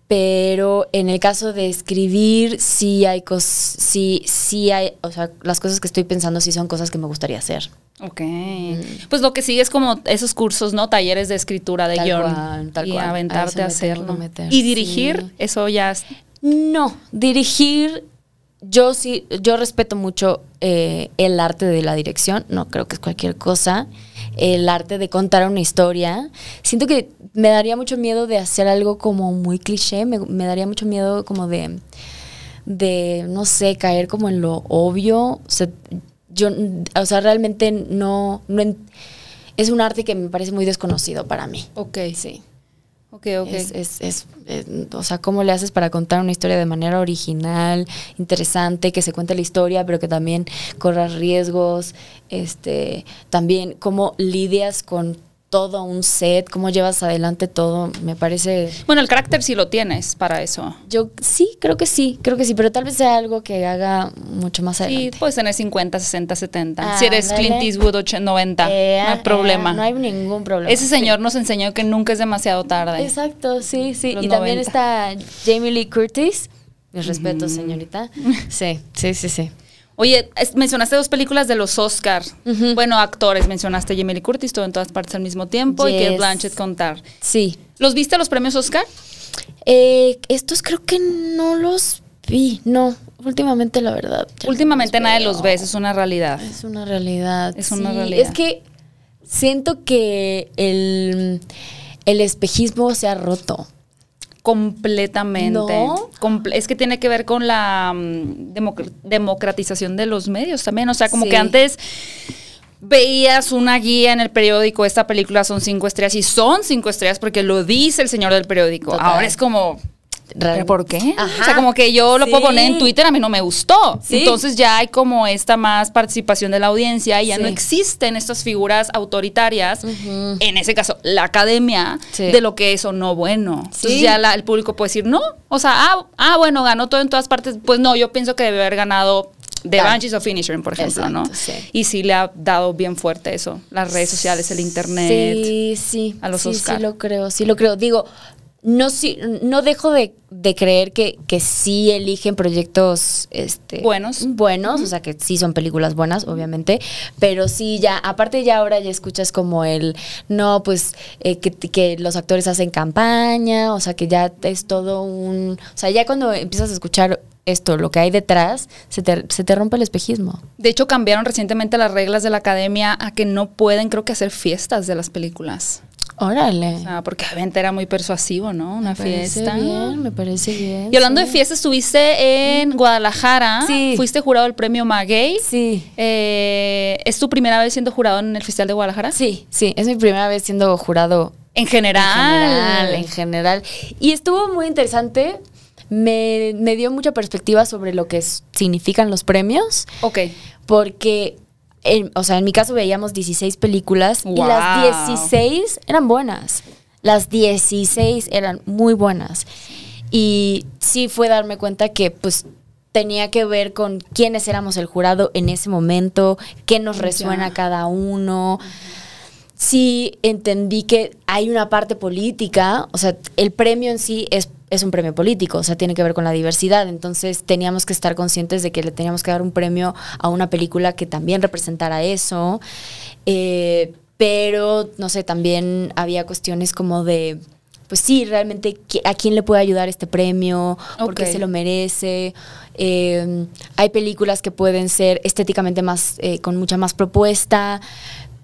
Pero en el caso de escribir, sí hay cosas, sí, sí hay, o sea, las cosas que estoy pensando sí son cosas que me gustaría hacer. Ok. Mm. Pues lo que sigue es como esos cursos, ¿no? Talleres de escritura de guión. Tal cual. aventarte a, hacerlo. Y dirigir, eso ya. No, dirigir yo sí, yo respeto mucho eh, el arte de la dirección, no creo que es cualquier cosa, el arte de contar una historia. Siento que me daría mucho miedo de hacer algo como muy cliché, me, daría mucho miedo como de, de, no sé, caer como en lo obvio. O sea, yo, o sea realmente no, no, es un arte que me parece muy desconocido para mí. Ok. Sí. Ok, ok. Es, eh, o sea, ¿cómo le haces para contar una historia de manera original, interesante, que se cuente la historia, pero que también corras riesgos? Este, también, ¿cómo lidias con todo un set, cómo llevas adelante todo, me parece... Bueno, el carácter sí lo tienes para eso. Yo sí, creo que sí, creo que sí, pero tal vez sea algo que haga mucho más adelante. Sí, puedes tener 50, 60, 70. si eres Clint Eastwood 90, eh, no hay eh, problema. no hay ningún problema. Ese señor nos enseñó que nunca es demasiado tarde. Exacto, sí, sí. y también está Jamie Lee Curtis. Mis respeto señorita. Sí, sí, sí, sí. Oye, mencionaste dos películas de los Oscars. Bueno, actores, mencionaste Jamie Lee Curtis, todo en todas partes al mismo tiempo, y que Blanchett contar. Sí. ¿Los viste los premios Oscar? Eh, estos creo que no los vi, no. Últimamente, la verdad. Últimamente nadie los ve, es una realidad. Es una realidad. Es una realidad. Es que siento que el, el espejismo se ha roto. Completamente. es que tiene que ver con la mm, democratización de los medios también. O sea, como que antes veías una guía en el periódico, esta película son cinco estrellas y son cinco estrellas porque lo dice el señor del periódico. Ahora es como, ¿Por qué? O sea, como que yo lo puedo poner en Twitter, a mí no me gustó. Entonces ya hay como esta más participación de la audiencia y ya no existen estas figuras autoritarias, en ese caso la academia, de lo que es o no bueno. Entonces ya el público puede decir, no, o sea, ah, ah, bueno, ganó todo en todas partes. Pues no, yo pienso que debe haber ganado The Bunches Banshees of Finishing, por ejemplo, ¿no? Y sí le ha dado bien fuerte eso, las redes sociales, el internet. Sí, sí. A los sí, Sí lo creo, sí lo creo. Digo, no, no dejo de, de creer que, que, sí eligen proyectos este, buenos. Buenos, o sea que sí son películas buenas, obviamente, pero sí ya, aparte ya ahora ya escuchas como el, no, pues eh, que, que, los actores hacen campaña, o sea que ya es todo un, o sea ya cuando empiezas a escuchar esto, lo que hay detrás, se te, se te rompe el espejismo. De hecho cambiaron recientemente las reglas de la academia a que no pueden, creo que, hacer fiestas de las películas. Órale. Porque sea, porque era muy persuasivo, ¿no? Una fiesta. Bien, me parece bien. Y hablando de fiestas, estuviste en Guadalajara. Sí. Fuiste jurado el premio Maguey. Sí. Eh, ¿Es tu primera vez siendo jurado en el Festival de Guadalajara? Sí, sí, es mi primera vez siendo jurado. En general. En general, Y estuvo muy interesante. Me, me dio mucha perspectiva sobre lo que significan los premios. Ok. Porque o sea, en mi caso veíamos 16 películas y las 16 eran buenas. Las 16 eran muy buenas. Y sí fue darme cuenta que pues tenía que ver con quiénes éramos el jurado en ese momento, qué nos resuena cada uno. Sí entendí que hay una parte política, o sea, el premio en sí es es un premio político, o sea, tiene que ver con la diversidad. Entonces teníamos que estar conscientes de que le teníamos que dar un premio a una película que también representara eso. Eh, pero, no sé, también había cuestiones como de, pues sí, realmente a quién le puede ayudar este premio, por qué se lo merece. Eh, hay películas que pueden ser estéticamente más, eh, con mucha más propuesta,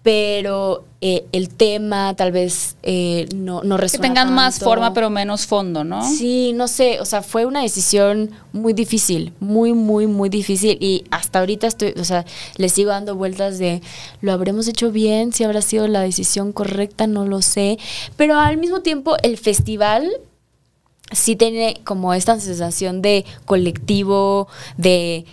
pero eh, el tema tal vez eh, no, no Que tengan más forma, pero menos fondo, ¿no? Sí, no sé, o sea, fue una decisión muy difícil, muy, muy, muy difícil. Y hasta ahorita estoy, o sea, le sigo dando vueltas de, ¿lo habremos hecho bien? ¿Si habrá sido la decisión correcta? No lo sé. Pero al mismo tiempo, el festival sí tiene como esta sensación de colectivo, de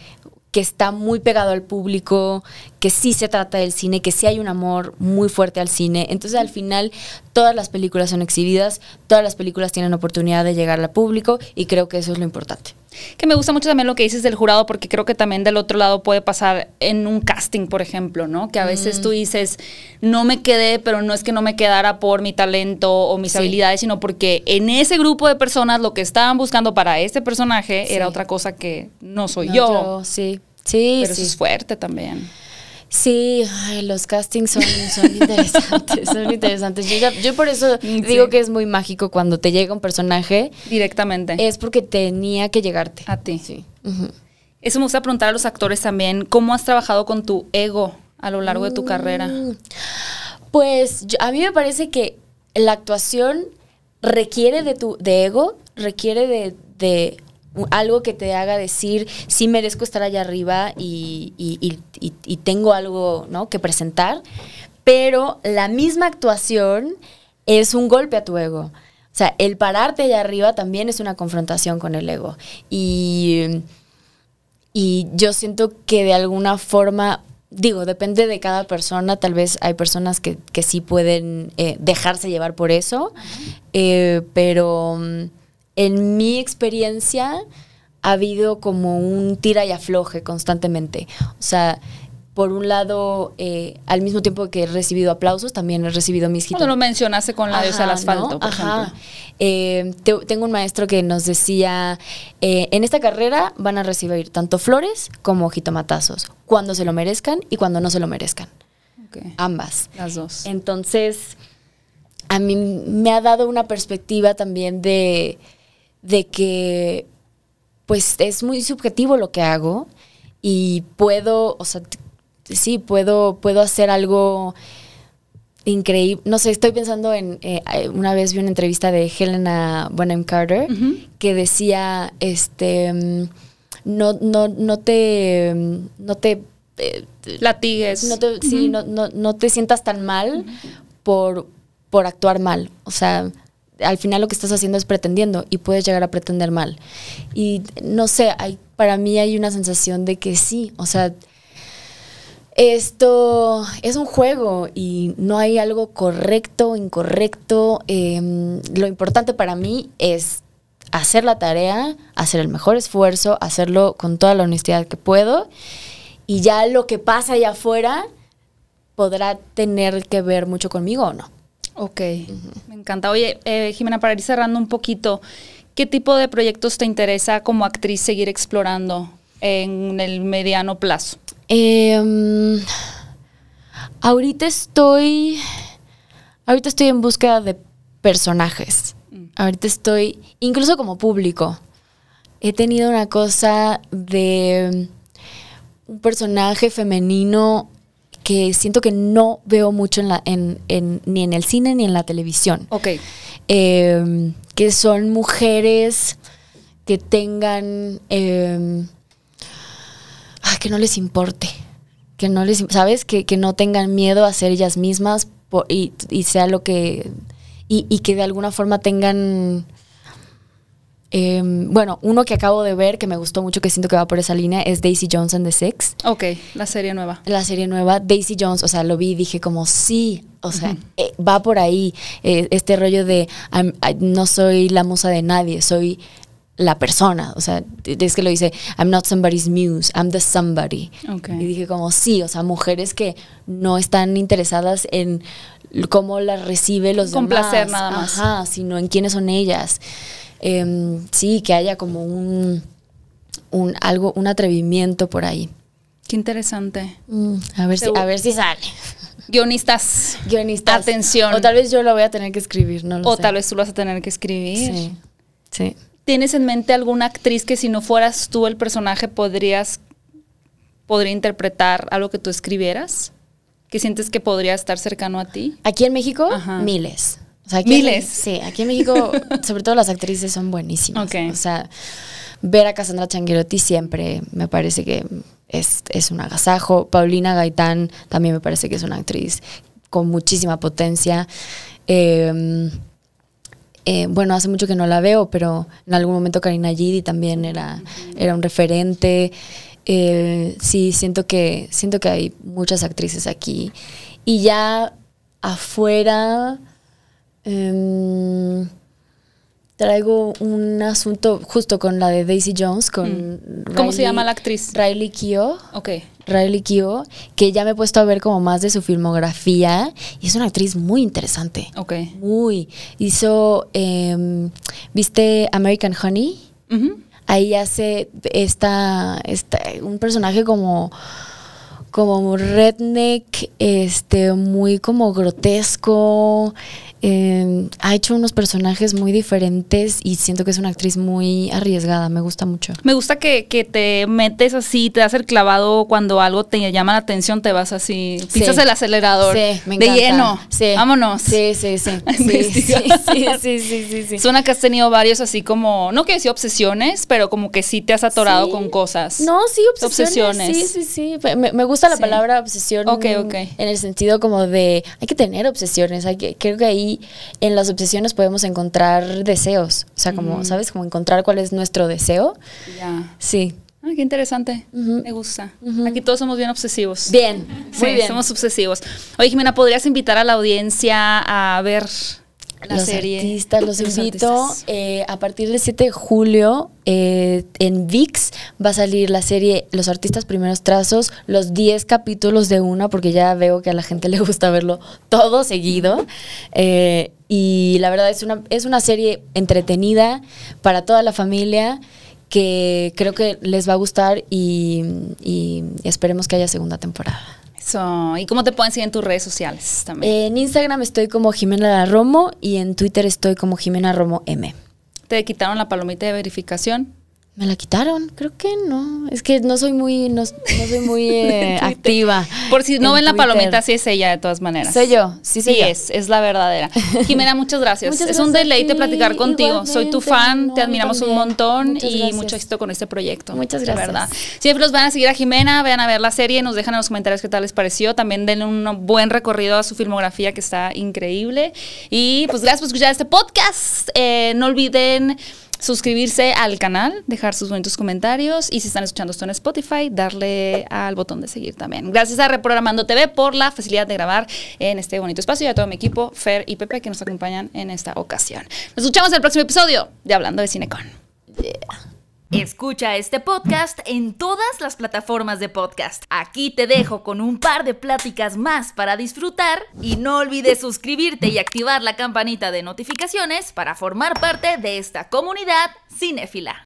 que está muy pegado al público, que sí se trata del cine, que sí hay un amor muy fuerte al cine. Entonces al final todas las películas son exhibidas, todas las películas tienen oportunidad de llegar al público y creo que eso es lo importante. Que me gusta mucho también lo que dices del jurado, porque creo que también del otro lado puede pasar en un casting, por ejemplo, ¿no? Que a veces tú mm. dices, no me quedé, pero no es que no me quedara por mi talento o mis habilidades, sino porque en ese grupo de personas lo que estaban buscando para este personaje era otra cosa que no soy yo. Sí, sí. Pero sí. eso es fuerte también. Sí, los castings son, son interesantes, son interesantes. Yo, por eso mm, digo que es muy mágico cuando te llega un personaje. Directamente. Es porque tenía que llegarte. A ti. Sí. Eso me gusta preguntar a los actores también, ¿cómo has trabajado con tu ego a lo largo de tu mm. carrera? Pues a mí me parece que la actuación requiere de tu de ego, requiere de, de algo que te haga decir, sí merezco estar allá arriba y, tengo algo que presentar, pero la misma actuación es un golpe a tu ego. O sea, el pararte allá arriba también es una confrontación con el ego. Y, y yo siento que de alguna forma, digo, depende de cada persona, tal vez hay personas que, que sí pueden eh, dejarse llevar por eso, eh, pero en mi experiencia ha habido como un tira y afloje constantemente. O sea, por un lado, eh, al mismo tiempo que he recibido aplausos, también he recibido mis Cuando lo mencionaste con la de al asfalto, por ejemplo. Eh, tengo un maestro que nos decía, eh, en esta carrera van a recibir tanto flores como jitomatazos, cuando se lo merezcan y cuando no se lo merezcan. Ambas. Las dos. Entonces, a mí me ha dado una perspectiva también de de que pues es muy subjetivo lo que hago y puedo, o sea, sí, puedo, puedo hacer algo increíble. No sé, estoy pensando en, eh, una vez vi una entrevista de Helena Bonham Carter que decía, este, mm, no, no, no te, mm, no te... Eh, Latigues. No te, Sí, no, te sientas tan mal por, por actuar mal. O sea, al final lo que estás haciendo es pretendiendo y puedes llegar a pretender mal. Y no sé, hay, para mí hay una sensación de que sí, o sea, esto es un juego y no hay algo correcto, incorrecto. Em, lo importante para mí es hacer la tarea, hacer el mejor esfuerzo, hacerlo con toda la honestidad que puedo y ya lo que pasa allá afuera podrá tener que ver mucho conmigo o no. Ok, me encanta. Oye, eh, Jimena, para ir cerrando un poquito, ¿qué tipo de proyectos te interesa como actriz seguir explorando en el mediano plazo? Em, ahorita estoy. Ahorita estoy en búsqueda de personajes. Mm. Ahorita estoy. Incluso como público. He tenido una cosa de un personaje femenino que siento que no veo mucho en la, ni en el cine ni en la televisión. Ok. Em, que son mujeres que tengan... Em, que no les importe. Que no les... ¿Sabes? Que, que no tengan miedo a ser ellas mismas y, sea lo que... Y, y que de alguna forma tengan Em, bueno, uno que acabo de ver que me gustó mucho, que siento que va por esa línea, es Daisy Jones and the Six. Ok, la serie nueva. La serie nueva, Daisy Jones, o sea, lo vi y dije como, sí, o sea, eh, va por ahí eh, este rollo de no soy la musa de nadie, soy la persona, o sea, es que lo dice, I'm not somebody's muse, I'm the somebody. Okay. Y dije como, sí, o sea, mujeres que no están interesadas en cómo las recibe los demás. Con nada más. Ajá, sino en quiénes son ellas. Em, sí, que haya como un, algo, un atrevimiento por ahí. Qué interesante. Mm, a, ver si, a ver si sale. Guionistas. Guionistas. Atención. O tal vez yo lo voy a tener que escribir, no O tal vez tú lo vas a tener que escribir. Sí. ¿Tienes en mente alguna actriz que si no fueras tú el personaje podrías podría interpretar algo que tú escribieras? ¿Que sientes que podría estar cercano a ti? Aquí en México, miles. Miles. sí, aquí en México, sobre todo las actrices son buenísimas. O sea, ver a Cassandra Changuerotti siempre me parece que es, un agasajo. Paulina Gaitán también me parece que es una actriz con muchísima potencia. Em, eh, bueno, hace mucho que no la veo, pero en algún momento Karina Gidi también era, era un referente. Eh, sí, siento que, siento que hay muchas actrices aquí. Y ya afuera Em, traigo un asunto justo con la de Daisy Jones, con... Mm. ¿Cómo se llama la actriz? Riley Keough. Ok. Riley Keough, que ya me he puesto a ver como más de su filmografía y es una actriz muy interesante. Ok. Muy. Hizo, em, ¿viste American Honey? Ahí hace esta, un personaje como como redneck, este, muy como grotesco, Em, ha hecho unos personajes muy diferentes y siento que es una actriz muy arriesgada, me gusta mucho. Me gusta que, que te metes así, te das el clavado cuando algo te llama la atención, te vas así, pisas el acelerador. Sí, me De lleno. Sí. Vámonos. Sí, sí, sí. sí, sí, sí, Suena que has tenido varios así como, no que decir obsesiones, pero como que sí te has atorado con cosas. No, sí, obsesiones. obsesiones. Sí, sí, sí. Me, gusta la palabra obsesión. Ok, ok. En el sentido como de, hay que tener obsesiones, hay que, creo que ahí en las obsesiones podemos encontrar deseos, o sea, como, ¿sabes? Como encontrar cuál es nuestro deseo. Sí. Ah, qué interesante. Me gusta. Aquí todos somos bien obsesivos. Bien, sí, muy bien. Somos obsesivos. Oye, Jimena, ¿podrías invitar a la audiencia a ver los artistas, los, invito. Eh, a partir del 7 de julio eh, en VIX va a salir la serie Los Artistas Primeros Trazos, los 10 capítulos de una, porque ya veo que a la gente le gusta verlo todo seguido. Eh, y la verdad es una, es una serie entretenida para toda la familia que creo que les va a gustar y esperemos que haya segunda temporada. ¿Y cómo te pueden seguir en tus redes sociales también? En Instagram estoy como Jimena Romo y en Twitter estoy como Jimena Romo M. ¿Te quitaron la palomita de verificación? Me la quitaron, creo que no. Es que no soy muy, no, soy muy eh, activa. Por si no ven la palomita, sí es ella de todas maneras. Soy yo, sí, sí. es, es la verdadera. Jimena, muchas gracias. es un deleite platicar contigo. Soy tu fan, te admiramos un montón y mucho éxito con este proyecto. Muchas gracias. De verdad. Siempre los van a seguir a Jimena, vayan a ver la serie, nos dejan en los comentarios qué tal les pareció. También denle un buen recorrido a su filmografía que está increíble. Y pues gracias por escuchar este podcast. Eh, no olviden suscribirse al canal, dejar sus bonitos comentarios y si están escuchando esto en Spotify, darle al botón de seguir también. Gracias a Reprogramando TV por la facilidad de grabar en este bonito espacio y a todo mi equipo, Fer y Pepe, que nos acompañan en esta ocasión. Nos escuchamos en el próximo episodio de Hablando de Cinecon. Escucha este podcast en todas las plataformas de podcast. Aquí te dejo con un par de pláticas más para disfrutar y no olvides suscribirte y activar la campanita de notificaciones para formar parte de esta comunidad cinéfila.